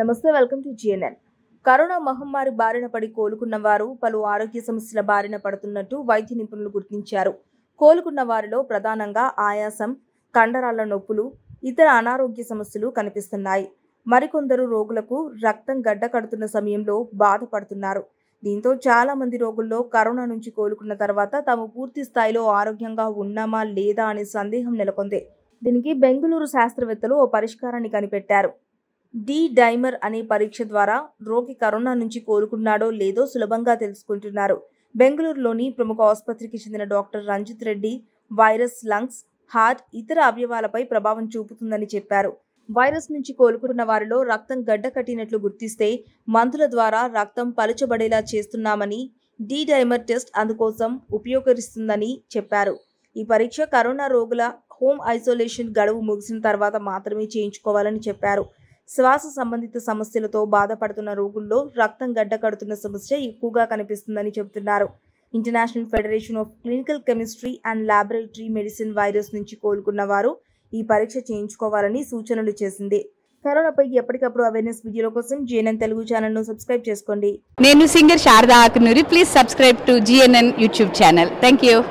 నమస్తే welcome to GNN corona మహమ్మారి బారిన పడి కోలుకున్న వారు పలు ఆరోగ్య సమస్యల బారిన పడుతున్నట్టు వైద్య నిపుణులు గుర్తించారు కోలుకున్న వారిలో ప్రధానంగా ఆయాసం కండరాల నొప్పులు ఇతర అనారోగ్య సమస్యలు కనిపిస్తున్నాయి మరికొందరు రోగులకు రక్తం గడ్డ కడుతున్న సమయంలో బాధపడుతున్నారు దీంతో చాలా మంది రోగుల్లో కరోనా నుంచి కోలుకున్న తర్వాత తాము పూర్తి స్థాయిలో ఆరోగ్యంగా ఉన్నామా లేదా అనే సందేహం నెలకొంది దీనికి బెంగళూరు శాస్త్రవేత్తలు ఓ పరిష్కారాన్ని కనిపెట్టారు డి డైమర్ అనే పరీక్ష ద్వారా రోగి కరోనా నుంచి కోలుకున్నాడో లేదో సులభంగా తెలుసుకుంటున్నారు బెంగళూరులోని ప్రముఖ ఆసుపత్రికి చెందిన doctor Ranjit Reddy virus lungs heart ఇతర అవయవాలపై ప్రభావం చూపుతుందని చెప్పారు వైరస్ నుంచి కోలుకుంటున్న వారిలో రక్తం గడ్డ కట్టినట్లు గుర్తిస్తే మందుల ద్వారా రక్తం పలుచబడేలా చేస్తున్నామని డి డైమర్ టెస్ట్ అందుకోసం ఉపయోగిస్తుందని చెప్పారు ఈ పరీక్ష కరోనా రోగుల హోమ్ ఐసోలేషన్ గడువు ముగిసిన తర్వాత మాత్రమే చేయించుకోవాలని చెప్పారు శ్వాస సంబంధిత సమస్యలతో బాధపడుతున్న రోగుల్లో రక్తం గడ్డకడుతున్న సమస్య ఎక్కువగా కనిపిస్తుందని చెబుతున్నారు International Federation of Clinical Chemistry and Laboratory Medicine virus నుంచి కోలుకున్న వారు ఈ పరీక్ష చేయించుకోవాలని సూచనలు చేసింది కరోనాపై ఎప్పటికప్పుడు అవేర్నెస్ వీడియోల కోసం జిఎన్ఎన్ తెలుగు ఛానల్ ను సబ్స్క్రైబ్ చేసుకోండి నేను singer Sharada Akunuri please subscribe to GNN YouTube channel thank you